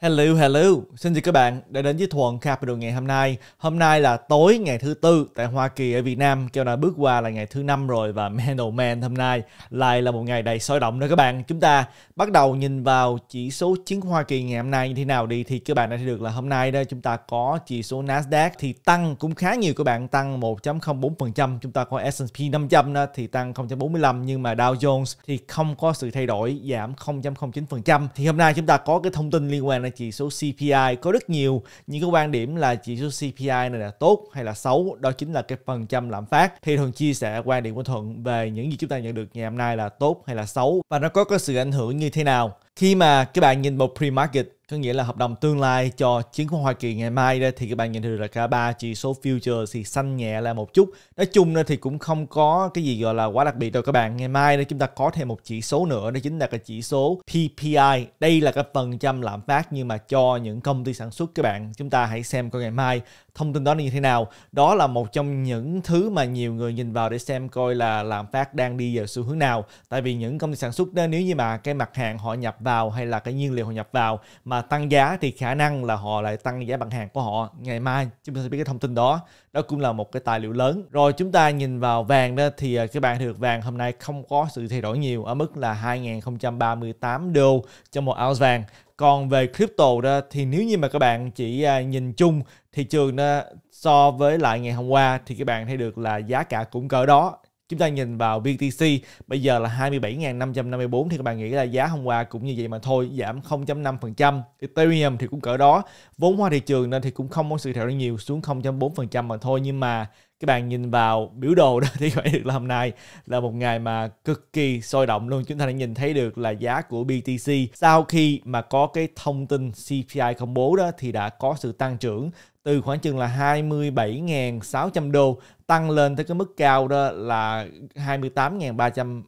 Hello, hello. Xin chào các bạn đã đến với Thuận Capital ngày hôm nay. Hôm nay là tối ngày thứ tư tại Hoa Kỳ ở Việt Nam. Kêu là bước qua là ngày thứ năm rồi và man oh man hôm nay lại là một ngày đầy sôi động nữa các bạn. Chúng ta bắt đầu nhìn vào chỉ số chứng Hoa Kỳ ngày hôm nay như thế nào đi thì các bạn đã thấy được là hôm nay đây chúng ta có chỉ số Nasdaq thì tăng cũng khá nhiều các bạn tăng 1.04%. Chúng ta có S&P 500 đó thì tăng 0.45 nhưng mà Dow Jones thì không có sự thay đổi giảm 0.09%. Thì hôm nay chúng ta có cái thông tin liên quan là chỉ số CPI có rất nhiều những cái quan điểm là chỉ số CPI này là tốt hay là xấu đó chính là cái phần trăm lạm phát thì Thuận chia sẻ quan điểm của Thuận về những gì chúng ta nhận được ngày hôm nay là tốt hay là xấu và nó có cái sự ảnh hưởng như thế nào khi mà các bạn nhìn một pre-market có nghĩa là hợp đồng tương lai cho chứng khoán Hoa Kỳ ngày mai đây thì các bạn nhìn thấy là cả ba chỉ số future thì xanh nhẹ là một chút nói chung ra thì cũng không có cái gì gọi là quá đặc biệt đâu các bạn ngày mai đây chúng ta có thêm một chỉ số nữa đó chính là cái chỉ số PPI đây là cái phần trăm lạm phát nhưng mà cho những công ty sản xuất các bạn chúng ta hãy xem coi ngày mai thông tin đó như thế nào đó là một trong những thứ mà nhiều người nhìn vào để xem coi là làm phát đang đi vào xu hướng nào tại vì những công ty sản xuất đó nếu như mà cái mặt hàng họ nhập vào hay là cái nhiên liệu họ nhập vào mà tăng giá thì khả năng là họ lại tăng giá bằng hàng của họ ngày mai chúng ta sẽ biết cái thông tin đó đó cũng là một cái tài liệu lớn rồi chúng ta nhìn vào vàng đó thì các bạn được vàng hôm nay không có sự thay đổi nhiều ở mức là 2038 đô cho một ounce vàng còn về crypto đó thì nếu như mà các bạn chỉ à, nhìn chung thị trường đó, so với lại ngày hôm qua thì các bạn thấy được là giá cả cũng cỡ đó. Chúng ta nhìn vào BTC bây giờ là 27.554 thì các bạn nghĩ là giá hôm qua cũng như vậy mà thôi giảm 0.5%. Ethereum thì cũng cỡ đó. Vốn hóa thị trường nên thì cũng không có sự thay đổi nhiều xuống 0.4% mà thôi nhưng mà các bạn nhìn vào biểu đồ đó thì phải được là hôm nay là một ngày mà cực kỳ sôi động luôn chúng ta đã nhìn thấy được là giá của BTC sau khi mà có cái thông tin CPI công bố đó thì đã có sự tăng trưởng từ khoảng chừng là 27.600 đô tăng lên tới cái mức cao đó là 28.332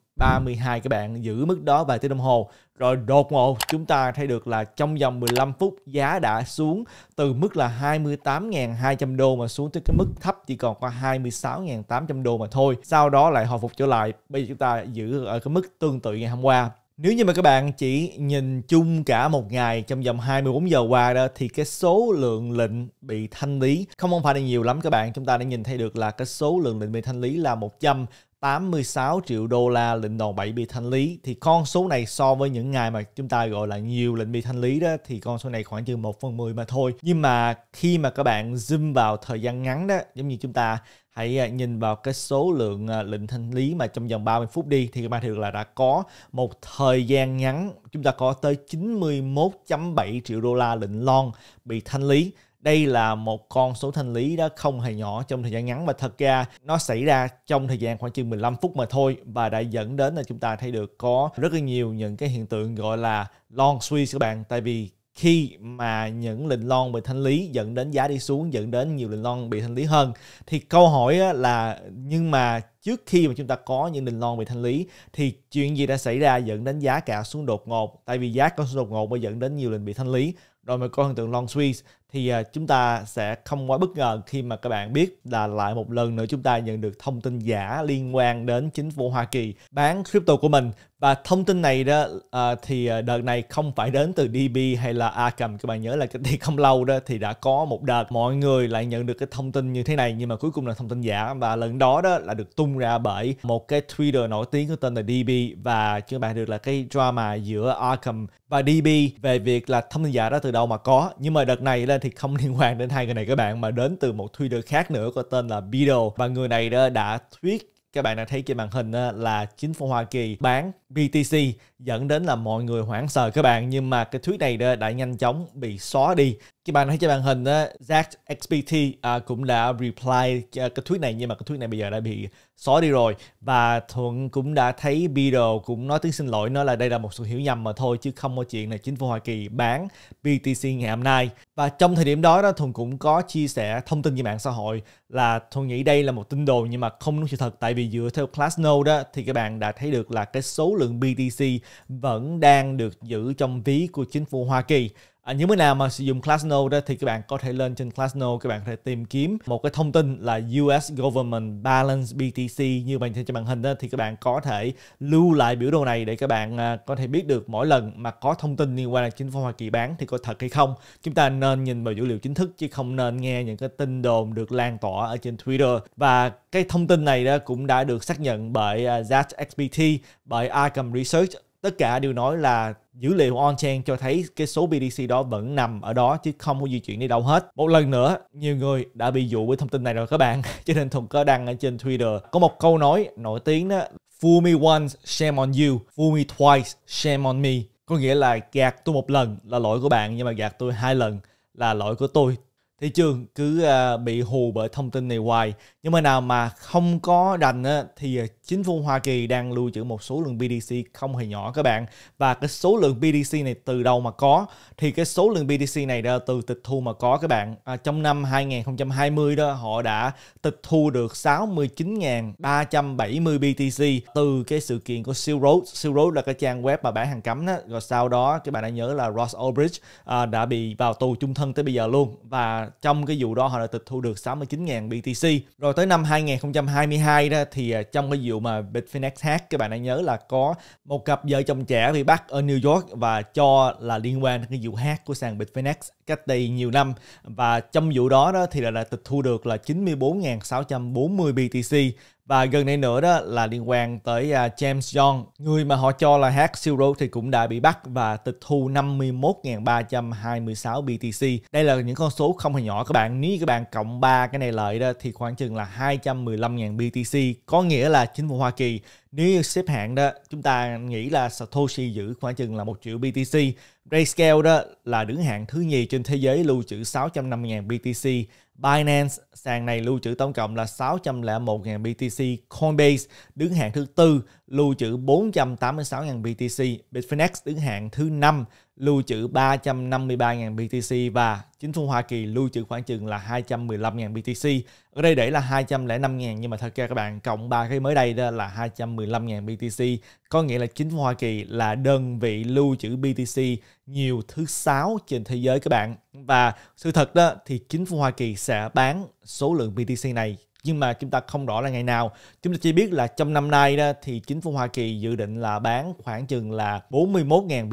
các bạn giữ mức đó vài tiếng đồng hồ rồi đột ngột chúng ta thấy được là trong vòng 15 phút giá đã xuống từ mức là 28.200 đô mà xuống tới cái mức thấp chỉ còn có 26.800 đô mà thôi. Sau đó lại hồi phục trở lại. Bây giờ chúng ta giữ ở cái mức tương tự ngày hôm qua. Nếu như mà các bạn chỉ nhìn chung cả một ngày trong vòng 24 giờ qua đó thì cái số lượng lệnh bị thanh lý không phải là nhiều lắm các bạn. Chúng ta đã nhìn thấy được là cái số lượng lệnh bị thanh lý là 100 86 triệu đô la lệnh đòn bẩy bị thanh lý thì con số này so với những ngày mà chúng ta gọi là nhiều lệnh bị thanh lý đó thì con số này khoảng chừng 1 phần 10 mà thôi nhưng mà khi mà các bạn zoom vào thời gian ngắn đó giống như chúng ta hãy à, nhìn vào cái số lượng à, lệnh thanh lý mà trong vòng 30 phút đi thì các bạn được là đã có một thời gian ngắn chúng ta có tới 91.7 triệu đô la lệnh lon bị thanh lý đây là một con số thanh lý đó không hề nhỏ trong thời gian ngắn và thật ra nó xảy ra trong thời gian khoảng chừng 15 phút mà thôi và đã dẫn đến là chúng ta thấy được có rất là nhiều những cái hiện tượng gọi là long squeeze các bạn tại vì khi mà những lệnh lon bị thanh lý dẫn đến giá đi xuống dẫn đến nhiều lệnh lon bị thanh lý hơn thì câu hỏi là nhưng mà trước khi mà chúng ta có những lệnh lon bị thanh lý thì chuyện gì đã xảy ra dẫn đến giá cả xuống đột ngột tại vì giá có xuống đột ngột mới dẫn đến nhiều lệnh bị thanh lý rồi mới có hiện tượng long squeeze thì à, chúng ta sẽ không quá bất ngờ khi mà các bạn biết là lại một lần nữa chúng ta nhận được thông tin giả liên quan đến chính phủ Hoa Kỳ bán crypto của mình và thông tin này đó à, thì à, đợt này không phải đến từ DB hay là A cầm các bạn nhớ là cách đây không lâu đó thì đã có một đợt mọi người lại nhận được cái thông tin như thế này nhưng mà cuối cùng là thông tin giả và lần đó đó là được tung ra bởi một cái Twitter nổi tiếng có tên là DB và chưa bạn được là cái drama giữa Arkham và DB về việc là thông tin giả đó từ đâu mà có nhưng mà đợt này là thì không liên quan đến hai người này các bạn mà đến từ một Twitter khác nữa có tên là Beetle và người này đó đã thuyết các bạn đã thấy trên màn hình là chính phủ Hoa Kỳ bán BTC dẫn đến là mọi người hoảng sợ các bạn nhưng mà cái thuyết này đã nhanh chóng bị xóa đi các bạn thấy trên màn hình đó, Zach XPT à, cũng đã reply cho à, cái tweet này nhưng mà cái tweet này bây giờ đã bị xóa đi rồi và Thuận cũng đã thấy Beadle cũng nói tiếng xin lỗi nói là đây là một sự hiểu nhầm mà thôi chứ không có chuyện là chính phủ Hoa Kỳ bán BTC ngày hôm nay và trong thời điểm đó đó Thuận cũng có chia sẻ thông tin trên mạng xã hội là Thuận nghĩ đây là một tin đồn nhưng mà không đúng sự thật tại vì dựa theo Glassnode đó thì các bạn đã thấy được là cái số lượng BTC vẫn đang được giữ trong ví của chính phủ Hoa Kỳ À, những bữa nào mà sử dụng Glassnode đó, thì các bạn có thể lên trên Glassnode các bạn có thể tìm kiếm một cái thông tin là US Government Balance BTC như bạn trên màn hình đó, thì các bạn có thể lưu lại biểu đồ này để các bạn à, có thể biết được mỗi lần mà có thông tin liên quan đến chính phủ Hoa Kỳ bán thì có thật hay không chúng ta nên nhìn vào dữ liệu chính thức chứ không nên nghe những cái tin đồn được lan tỏa ở trên Twitter và cái thông tin này đó cũng đã được xác nhận bởi à, Zach XBT bởi Arkham Research tất cả đều nói là dữ liệu on-chain cho thấy cái số BTC đó vẫn nằm ở đó chứ không có di chuyển đi đâu hết. Một lần nữa, nhiều người đã bị dụ với thông tin này rồi các bạn. cho nên Thuận có đăng ở trên Twitter. Có một câu nói nổi tiếng đó, Fool me once, shame on you. Fool me twice, shame on me. Có nghĩa là gạt tôi một lần là lỗi của bạn nhưng mà gạt tôi hai lần là lỗi của tôi. Thị trường cứ à, bị hù bởi thông tin này hoài. Nhưng mà nào mà không có đành thì chính phủ Hoa Kỳ đang lưu trữ một số lượng BTC không hề nhỏ các bạn và cái số lượng BTC này từ đâu mà có thì cái số lượng BTC này đã từ tịch thu mà có các bạn à, trong năm 2020 đó họ đã tịch thu được 69.370 BTC từ cái sự kiện của Silk Road Silk Road là cái trang web mà bán hàng cấm đó rồi sau đó các bạn đã nhớ là Ross Ulbricht à, đã bị vào tù chung thân tới bây giờ luôn và trong cái vụ đó họ đã tịch thu được 69.000 BTC rồi tới năm 2022 đó thì à, trong cái vụ mà Bitfinex hát các bạn hãy nhớ là có một cặp vợ chồng trẻ bị bắt ở New York và cho là liên quan đến cái vụ hát của sàn Bitfinex cách đây nhiều năm và trong vụ đó đó thì là, là tịch thu được là 94.640 BTC và gần đây nữa đó là liên quan tới à, James Young người mà họ cho là hack Zero thì cũng đã bị bắt và tịch thu 51.326 BTC. Đây là những con số không hề nhỏ các bạn. Nếu các bạn cộng 3 cái này lại đó thì khoảng chừng là 215.000 BTC. Có nghĩa là chính phủ Hoa Kỳ nếu xếp hạng đó chúng ta nghĩ là Satoshi giữ khoảng chừng là 1 triệu BTC. Grayscale đó là đứng hạng thứ nhì trên thế giới lưu trữ 650.000 BTC Binance sàn này lưu trữ tổng cộng là 601.000 BTC, Coinbase đứng hạng thứ tư lưu trữ 486.000 BTC, Bitfinex đứng hạng thứ năm lưu trữ 353.000 BTC và chính phủ Hoa Kỳ lưu trữ khoảng chừng là 215.000 BTC. Ở đây để là 205.000 nhưng mà thật ra các bạn cộng ba cái mới đây đó là 215.000 BTC. Có nghĩa là chính phủ Hoa Kỳ là đơn vị lưu trữ BTC nhiều thứ sáu trên thế giới các bạn. Và sự thật đó thì chính phủ Hoa Kỳ sẽ bán số lượng BTC này nhưng mà chúng ta không rõ là ngày nào. Chúng ta chỉ biết là trong năm nay đó thì chính phủ Hoa Kỳ dự định là bán khoảng chừng là 41.000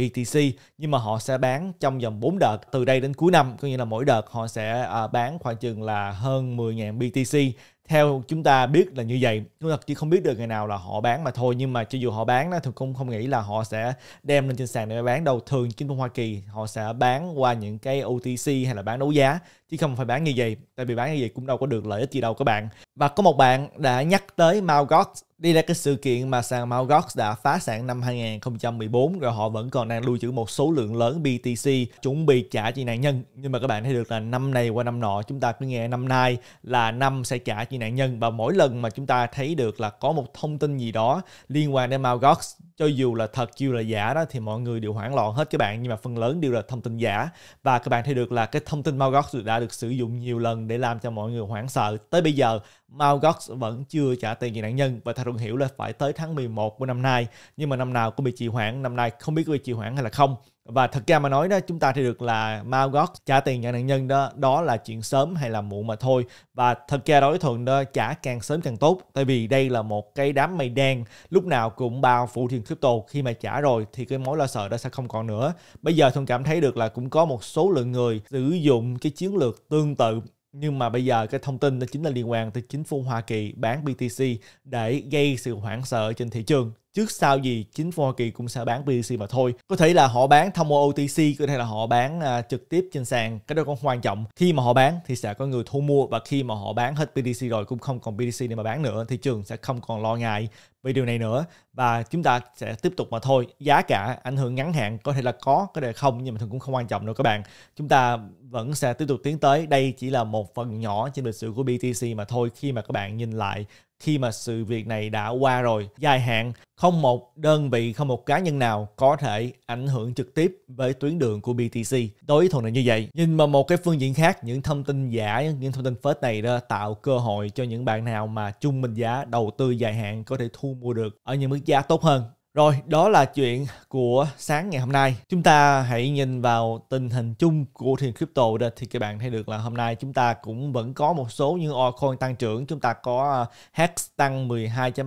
BTC nhưng mà họ sẽ bán trong vòng 4 đợt từ đây đến cuối năm, có nghĩa là mỗi đợt họ sẽ à, bán khoảng chừng là hơn 10.000 BTC theo chúng ta biết là như vậy chúng ta chỉ không biết được ngày nào là họ bán mà thôi nhưng mà cho dù họ bán thì cũng không nghĩ là họ sẽ đem lên trên sàn để bán đâu thường chính phủ Hoa Kỳ họ sẽ bán qua những cái OTC hay là bán đấu giá chứ không phải bán như vậy tại vì bán như vậy cũng đâu có được lợi ích gì đâu các bạn và có một bạn đã nhắc tới Malgox đây là cái sự kiện mà sàn Malgox đã phá sản năm 2014 rồi họ vẫn còn đang lưu trữ một số lượng lớn BTC chuẩn bị trả cho nạn nhân nhưng mà các bạn thấy được là năm này qua năm nọ chúng ta cứ nghe năm nay là năm sẽ trả cho nạn nhân và mỗi lần mà chúng ta thấy được là có một thông tin gì đó liên quan đến Malgox cho dù là thật dù là giả đó thì mọi người đều hoảng loạn hết các bạn nhưng mà phần lớn đều là thông tin giả và các bạn thấy được là cái thông tin Malgox đã được sử dụng nhiều lần để làm cho mọi người hoảng sợ tới bây giờ Malgox vẫn chưa trả tiền cho nạn nhân và theo Thuận hiểu là phải tới tháng 11 của năm nay nhưng mà năm nào cũng bị trì hoãn năm nay không biết có bị trì hoãn hay là không và thật ra mà nói đó chúng ta thì được là mau gót trả tiền cho nạn nhân đó đó là chuyện sớm hay là muộn mà thôi và thật ra đối thuận đó trả càng sớm càng tốt tại vì đây là một cái đám mây đen lúc nào cũng bao phủ thiên crypto khi mà trả rồi thì cái mối lo sợ đó sẽ không còn nữa bây giờ thuận cảm thấy được là cũng có một số lượng người sử dụng cái chiến lược tương tự nhưng mà bây giờ cái thông tin đó chính là liên quan tới chính phủ Hoa Kỳ bán BTC để gây sự hoảng sợ trên thị trường trước sau gì chính phủ Hoa Kỳ cũng sẽ bán BTC mà thôi. Có thể là họ bán thông qua OTC, có thể là họ bán à, trực tiếp trên sàn. Cái đó cũng quan trọng. Khi mà họ bán thì sẽ có người thu mua và khi mà họ bán hết BTC rồi cũng không còn BTC để mà bán nữa, thị trường sẽ không còn lo ngại về điều này nữa và chúng ta sẽ tiếp tục mà thôi giá cả ảnh hưởng ngắn hạn có thể là có có thể là không nhưng mà thường cũng không quan trọng nữa các bạn chúng ta vẫn sẽ tiếp tục tiến tới đây chỉ là một phần nhỏ trên lịch sử của BTC mà thôi khi mà các bạn nhìn lại khi mà sự việc này đã qua rồi. Dài hạn, không một đơn vị, không một cá nhân nào có thể ảnh hưởng trực tiếp với tuyến đường của BTC. Đối thủ này như vậy. nhưng mà một cái phương diện khác, những thông tin giả, những thông tin phết này đó tạo cơ hội cho những bạn nào mà trung bình giá đầu tư dài hạn có thể thu mua được ở những mức giá tốt hơn. Rồi, đó là chuyện của sáng ngày hôm nay. Chúng ta hãy nhìn vào tình hình chung của thị trường crypto đây thì các bạn thấy được là hôm nay chúng ta cũng vẫn có một số những altcoin tăng trưởng. Chúng ta có à, HEX tăng 12.3%,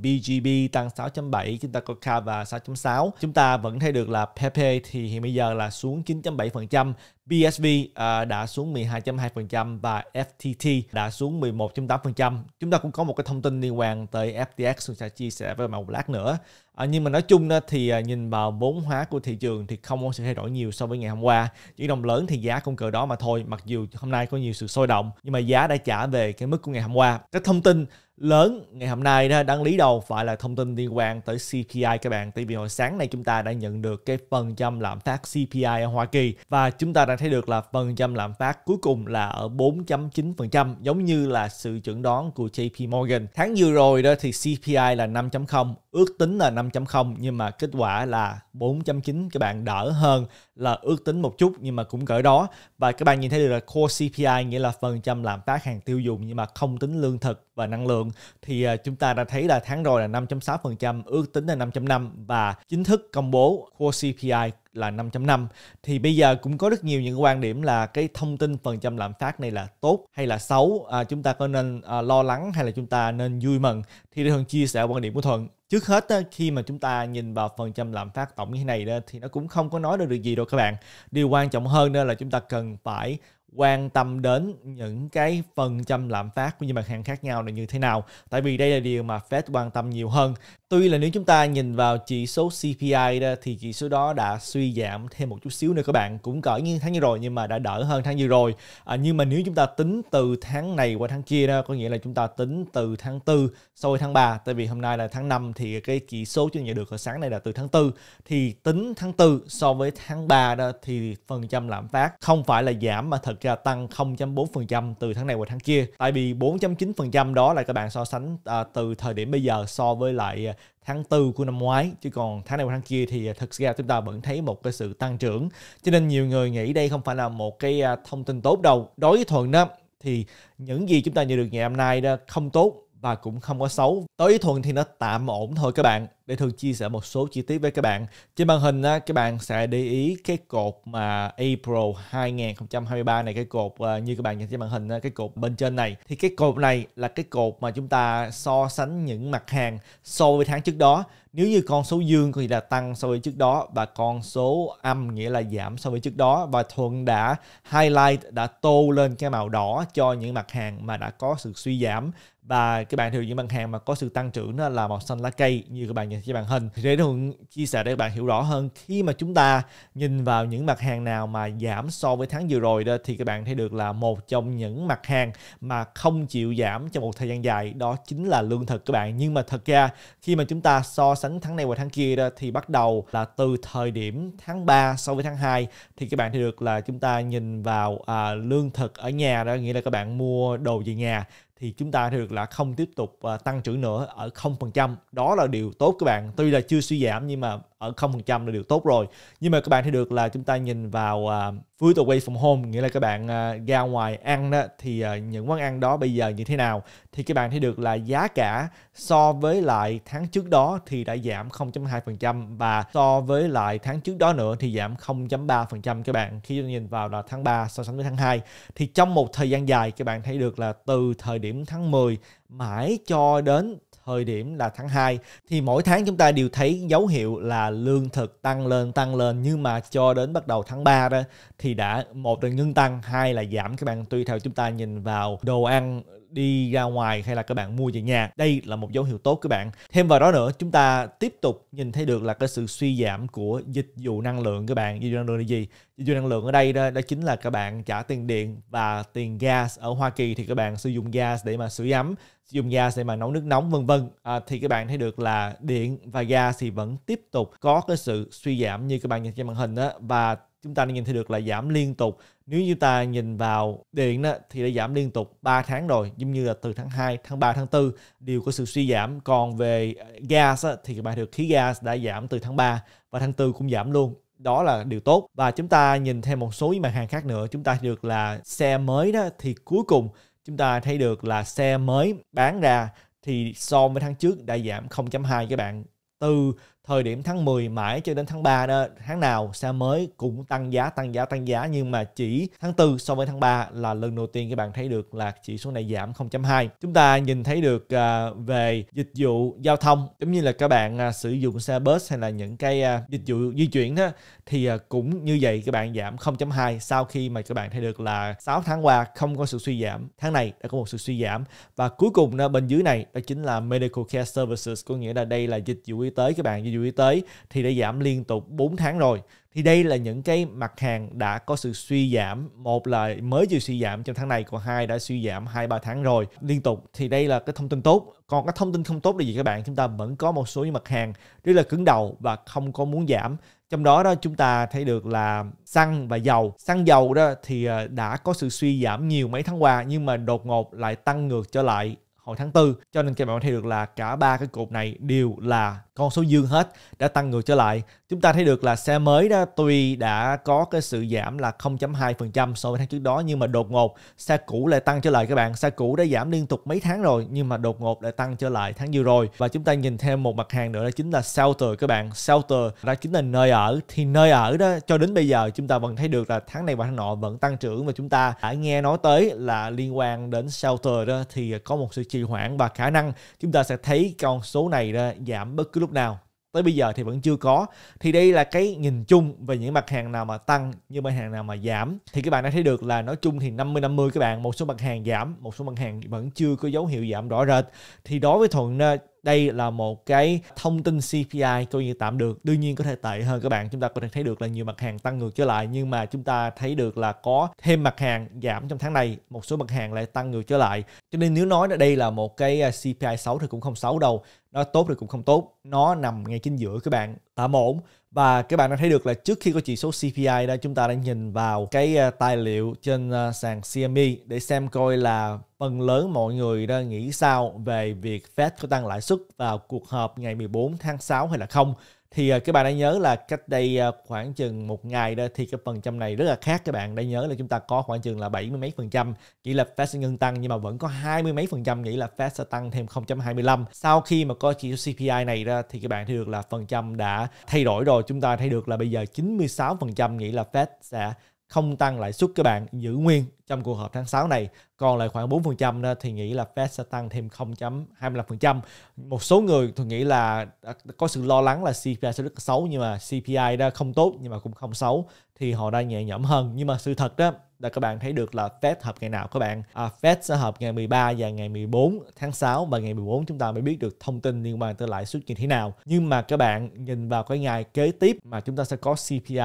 BGB tăng 6.7, chúng ta có Kava 6.6. Chúng ta vẫn thấy được là Pepe thì hiện bây giờ là xuống 9.7%, BSV uh, à, đã xuống 12.2% và FTT đã xuống 11.8%. Chúng ta cũng có một cái thông tin liên quan tới FTX chúng ta chia sẻ với một lát nữa. À, nhưng mà nói chung đó thì à, nhìn vào vốn hóa của thị trường thì không có sự thay đổi nhiều so với ngày hôm qua. Những đồng lớn thì giá cũng cỡ đó mà thôi. Mặc dù hôm nay có nhiều sự sôi động nhưng mà giá đã trả về cái mức của ngày hôm qua. Cái thông tin lớn ngày hôm nay đó đáng lý đầu phải là thông tin liên quan tới CPI các bạn tại vì hồi sáng nay chúng ta đã nhận được cái phần trăm lạm phát CPI ở Hoa Kỳ và chúng ta đã thấy được là phần trăm lạm phát cuối cùng là ở 4.9% giống như là sự chuẩn đoán của JP Morgan tháng vừa rồi đó thì CPI là 5.0 ước tính là 5.0 nhưng mà kết quả là 4.9 các bạn đỡ hơn là ước tính một chút nhưng mà cũng cỡ đó và các bạn nhìn thấy được là core CPI nghĩa là phần trăm lạm phát hàng tiêu dùng nhưng mà không tính lương thực và năng lượng lượng thì à, chúng ta đã thấy là tháng rồi là 5.6%, ước tính là 5.5 và chính thức công bố core CPI là 5.5 thì bây giờ cũng có rất nhiều những quan điểm là cái thông tin phần trăm lạm phát này là tốt hay là xấu à, chúng ta có nên à, lo lắng hay là chúng ta nên vui mừng thì Thuận chia sẻ quan điểm của Thuận trước hết khi mà chúng ta nhìn vào phần trăm lạm phát tổng như thế này thì nó cũng không có nói được, gì đâu các bạn điều quan trọng hơn đó là chúng ta cần phải quan tâm đến những cái phần trăm lạm phát của những mặt hàng khác nhau là như thế nào tại vì đây là điều mà Fed quan tâm nhiều hơn tuy là nếu chúng ta nhìn vào chỉ số CPI đó, thì chỉ số đó đã suy giảm thêm một chút xíu nữa các bạn cũng cỡ như tháng vừa như rồi nhưng mà đã đỡ hơn tháng vừa rồi à, nhưng mà nếu chúng ta tính từ tháng này qua tháng kia đó có nghĩa là chúng ta tính từ tháng 4 so với tháng 3 tại vì hôm nay là tháng 5 thì cái chỉ số chúng nhận được ở sáng nay là từ tháng 4 thì tính tháng 4 so với tháng 3 đó thì phần trăm lạm phát không phải là giảm mà thật tăng 0.4% từ tháng này qua tháng kia. Tại vì 4.9% đó là các bạn so sánh à, từ thời điểm bây giờ so với lại à, tháng 4 của năm ngoái chứ còn tháng này qua tháng kia thì à, thực ra chúng ta vẫn thấy một cái sự tăng trưởng cho nên nhiều người nghĩ đây không phải là một cái à, thông tin tốt đâu đối với thuận đó thì những gì chúng ta nhận được ngày hôm nay đó không tốt và cũng không có xấu. Tối thuần thì nó tạm ổn thôi các bạn. Để thường chia sẻ một số chi tiết với các bạn. Trên màn hình á, các bạn sẽ để ý cái cột mà April 2023 này, cái cột ờ, như các bạn nhìn trên màn hình, cái cột bên trên này. Thì cái cột này là cái cột mà chúng ta so sánh những mặt hàng so với tháng trước đó. Nếu như con số dương thì là tăng so với trước đó và con số âm nghĩa là giảm so với trước đó và Thuận đã highlight, đã tô lên cái màu đỏ cho những mặt hàng mà đã có sự suy giảm và các bạn hiểu những mặt hàng mà có sự tăng trưởng đó là màu xanh lá cây như các bạn nhìn trên màn hình thì để thường chia sẻ để các bạn hiểu rõ hơn khi mà chúng ta nhìn vào những mặt hàng nào mà giảm so với tháng vừa rồi đó thì các bạn thấy được là một trong những mặt hàng mà không chịu giảm trong một thời gian dài đó chính là lương thực các bạn nhưng mà thật ra khi mà chúng ta so sánh tháng này và tháng kia đó thì bắt đầu là từ thời điểm tháng 3 so với tháng 2 thì các bạn thấy được là chúng ta nhìn vào à, lương thực ở nhà đó nghĩa là các bạn mua đồ về nhà thì chúng ta được là không tiếp tục à, tăng trưởng nữa ở 0%. Đó là điều tốt các bạn. Tuy là chưa suy giảm nhưng mà ở 0% là điều tốt rồi nhưng mà các bạn thấy được là chúng ta nhìn vào uh, food away from home nghĩa là các bạn uh, ra ngoài ăn đó thì uh, những quán ăn đó bây giờ như thế nào thì các bạn thấy được là giá cả so với lại tháng trước đó thì đã giảm 0.2% và so với lại tháng trước đó nữa thì giảm 0.3% các bạn khi nhìn vào là tháng 3 so sánh với tháng 2 thì trong một thời gian dài các bạn thấy được là từ thời điểm tháng 10 mãi cho đến thời điểm là tháng 2 thì mỗi tháng chúng ta đều thấy dấu hiệu là lương thực tăng lên tăng lên nhưng mà cho đến bắt đầu tháng 3 đó thì đã một là ngưng tăng hai là giảm các bạn tùy theo chúng ta nhìn vào đồ ăn đi ra ngoài hay là các bạn mua về nhà đây là một dấu hiệu tốt các bạn thêm vào đó nữa chúng ta tiếp tục nhìn thấy được là cái sự suy giảm của dịch vụ năng lượng các bạn dịch vụ năng lượng là gì dịch vụ năng lượng ở đây đó, đó chính là các bạn trả tiền điện và tiền gas ở Hoa Kỳ thì các bạn sử dụng gas để mà sưởi ấm sử dụng gas để mà nấu nước nóng vân vân à, thì các bạn thấy được là điện và gas thì vẫn tiếp tục có cái sự suy giảm như các bạn nhìn trên màn hình đó và chúng ta nhìn thấy được là giảm liên tục nếu như ta nhìn vào điện đó, thì đã giảm liên tục 3 tháng rồi giống như là từ tháng 2 tháng 3 tháng 4 đều có sự suy giảm còn về gas đó, thì bạn được khí gas đã giảm từ tháng 3 và tháng 4 cũng giảm luôn đó là điều tốt và chúng ta nhìn thêm một số mặt hàng khác nữa chúng ta được là xe mới đó thì cuối cùng chúng ta thấy được là xe mới bán ra thì so với tháng trước đã giảm 0.2 các bạn từ thời điểm tháng 10 mãi cho đến tháng 3 đó, tháng nào xe mới cũng tăng giá tăng giá tăng giá nhưng mà chỉ tháng 4 so với tháng 3 là lần đầu tiên các bạn thấy được là chỉ số này giảm 0.2. Chúng ta nhìn thấy được à, về dịch vụ giao thông giống như là các bạn à, sử dụng xe bus hay là những cái à, dịch vụ di chuyển đó thì cũng như vậy các bạn giảm 0.2 sau khi mà các bạn thấy được là 6 tháng qua không có sự suy giảm. Tháng này đã có một sự suy giảm và cuối cùng bên dưới này đó chính là medical care services có nghĩa là đây là dịch vụ y tế các bạn dịch y tế thì đã giảm liên tục 4 tháng rồi thì đây là những cái mặt hàng đã có sự suy giảm một là mới vừa suy giảm trong tháng này còn hai đã suy giảm hai ba tháng rồi liên tục thì đây là cái thông tin tốt còn cái thông tin không tốt là gì các bạn chúng ta vẫn có một số những mặt hàng rất là cứng đầu và không có muốn giảm trong đó đó chúng ta thấy được là xăng và dầu xăng dầu đó thì à, đã có sự suy giảm nhiều mấy tháng qua nhưng mà đột ngột lại tăng ngược trở lại hồi tháng 4 cho nên các bạn thấy được là cả ba cái cột này đều là con số dương hết đã tăng ngược trở lại chúng ta thấy được là xe mới đó tuy đã có cái sự giảm là 0.2% so với tháng trước đó nhưng mà đột ngột xe cũ lại tăng trở lại các bạn. Xe cũ đã giảm liên tục mấy tháng rồi nhưng mà đột ngột lại tăng trở lại tháng vừa rồi. Và chúng ta nhìn thêm một mặt hàng nữa đó chính là shelter các bạn. Shelter đó chính là nơi ở thì nơi ở đó cho đến bây giờ chúng ta vẫn thấy được là tháng này và tháng nọ vẫn tăng trưởng và chúng ta đã nghe nói tới là liên quan đến shelter đó thì có một sự trì hoãn và khả năng chúng ta sẽ thấy con số này đó giảm bất cứ lúc nào tới bây giờ thì vẫn chưa có thì đây là cái nhìn chung về những mặt hàng nào mà tăng như mặt hàng nào mà giảm thì các bạn đã thấy được là nói chung thì 50 50 các bạn một số mặt hàng giảm một số mặt hàng vẫn chưa có dấu hiệu giảm rõ rệt thì đối với thuận ờ, đây là một cái thông tin CPI coi như tạm được đương nhiên có thể tệ hơn các bạn chúng ta có thể thấy được là nhiều mặt hàng tăng ngược trở lại nhưng mà chúng ta thấy được là có thêm mặt hàng giảm trong tháng này một số mặt hàng lại tăng ngược trở lại cho nên nếu nói là đây là một cái à, CPI xấu thì cũng không xấu đâu nó tốt thì cũng không tốt nó nằm ngay chính giữa các bạn tạm ổn và các bạn đang thấy được là trước khi có chỉ số CPI đó chúng ta đã nhìn vào cái à, tài liệu trên à, sàn CME để xem coi là phần lớn mọi người đã nghĩ sao về việc Fed có tăng lãi suất vào cuộc họp ngày 14 tháng 6 hay là không thì à, các bạn đã nhớ là cách đây à, khoảng chừng một ngày đó thì cái phần trăm này rất là khác các bạn đã nhớ là chúng ta có khoảng chừng là 70 mấy phần trăm chỉ là Fed sẽ ngưng tăng nhưng mà vẫn có 20 mấy phần trăm nghĩ là Fed sẽ tăng thêm 0.25 sau khi mà có chỉ số CPI này ra thì các bạn thấy được là phần trăm đã thay đổi rồi chúng ta thấy được là bây giờ 96 phần trăm nghĩ là Fed sẽ không tăng lãi suất các bạn giữ nguyên trong cuộc họp tháng 6 này còn lại khoảng 4% đó thì nghĩ là Fed sẽ tăng thêm 0.25%. Một số người thì nghĩ là à, có sự lo lắng là CPI sẽ rất xấu nhưng mà CPI đó không tốt nhưng mà cũng không xấu thì họ đang nhẹ nhõm hơn. Nhưng mà sự thật đó là các bạn thấy được là Fed họp ngày nào các bạn? À, Fed sẽ họp ngày 13 và ngày 14 tháng 6 và ngày 14 chúng ta mới biết được thông tin liên quan tới lãi suất như thế nào. Nhưng mà các bạn nhìn vào cái ngày kế tiếp mà chúng ta sẽ có CPI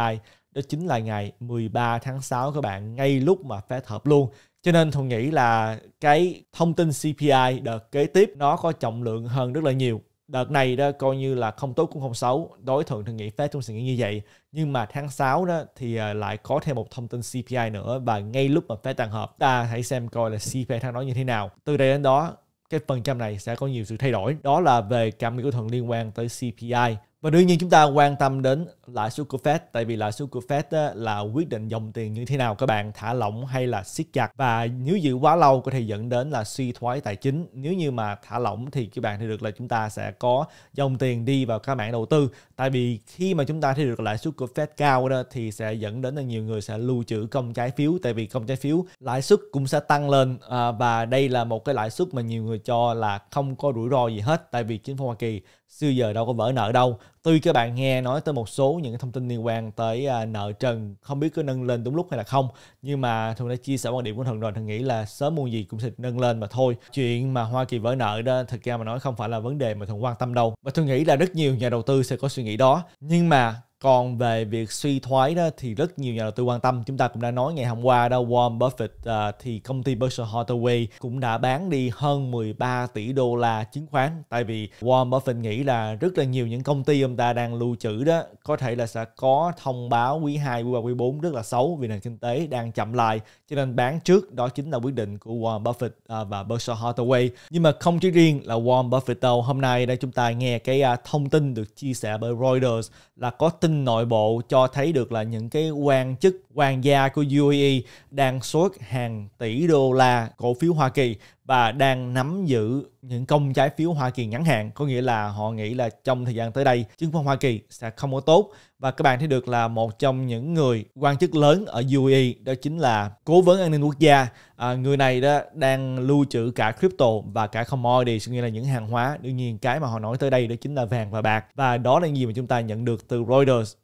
đó chính là ngày 13 tháng 6 các bạn ngay lúc mà Fed hợp luôn cho nên Thuận nghĩ là cái thông tin CPI đợt kế tiếp nó có trọng lượng hơn rất là nhiều đợt này đó coi như là không tốt cũng không xấu đối thuận thường nghĩ Fed cũng sẽ nghĩ như vậy nhưng mà tháng 6 đó thì à, lại có thêm một thông tin CPI nữa và ngay lúc mà Fed tàn hợp, ta hãy xem coi là CPI tháng đó như thế nào từ đây đến đó cái phần trăm này sẽ có nhiều sự thay đổi đó là về cảm nghĩ của thuận liên quan tới CPI và đương nhiên chúng ta quan tâm đến lãi suất của Fed tại vì lãi suất của Fed là quyết định dòng tiền như thế nào các bạn thả lỏng hay là siết chặt và nếu giữ quá lâu có thể dẫn đến là suy thoái tài chính. Nếu như mà thả lỏng thì các bạn thấy được là chúng ta sẽ có dòng tiền đi vào các mảng đầu tư tại vì khi mà chúng ta thấy được lãi suất của Fed cao đó thì sẽ dẫn đến là nhiều người sẽ lưu trữ công trái phiếu tại vì công trái phiếu lãi suất cũng sẽ tăng lên à, và đây là một cái lãi suất mà nhiều người cho là không có rủi ro gì hết tại vì chính phủ Hoa Kỳ xưa giờ đâu có vỡ nợ đâu tuy các bạn nghe nói tới một số những thông tin liên quan tới à, nợ trần không biết có nâng lên đúng lúc hay là không nhưng mà thường đã chia sẻ quan điểm của thần rồi thần nghĩ là sớm muộn gì cũng sẽ nâng lên mà thôi chuyện mà hoa kỳ vỡ nợ đó thực ra mà nói không phải là vấn đề mà thần quan tâm đâu và tôi nghĩ là rất nhiều nhà đầu tư sẽ có suy nghĩ đó nhưng mà còn về việc suy thoái đó thì rất nhiều nhà đầu tư quan tâm chúng ta cũng đã nói ngày hôm qua đó Warren Buffett uh, thì công ty Berkshire Hathaway cũng đã bán đi hơn 13 tỷ đô la chứng khoán tại vì Warren Buffett nghĩ là rất là nhiều những công ty ông ta đang lưu trữ đó có thể là sẽ có thông báo quý 2, quý 3, quý 4 rất là xấu vì nền kinh tế đang chậm lại cho nên bán trước đó chính là quyết định của Warren Buffett uh, và Berkshire Hathaway nhưng mà không chỉ riêng là Warren Buffett đâu hôm nay đây chúng ta nghe cái uh, thông tin được chia sẻ bởi Reuters là có tin tin nội bộ cho thấy được là những cái quan chức hoàng gia của UAE đang sốt hàng tỷ đô la cổ phiếu Hoa Kỳ và đang nắm giữ những công trái phiếu Hoa Kỳ ngắn hạn có nghĩa là họ nghĩ là trong thời gian tới đây chứng khoán Hoa Kỳ sẽ không có tốt và các bạn thấy được là một trong những người quan chức lớn ở UAE đó chính là cố vấn an ninh quốc gia à, người này đó đang lưu trữ cả crypto và cả commodity nghĩa là những hàng hóa đương nhiên cái mà họ nói tới đây đó chính là vàng và bạc và đó là gì mà chúng ta nhận được từ Reuters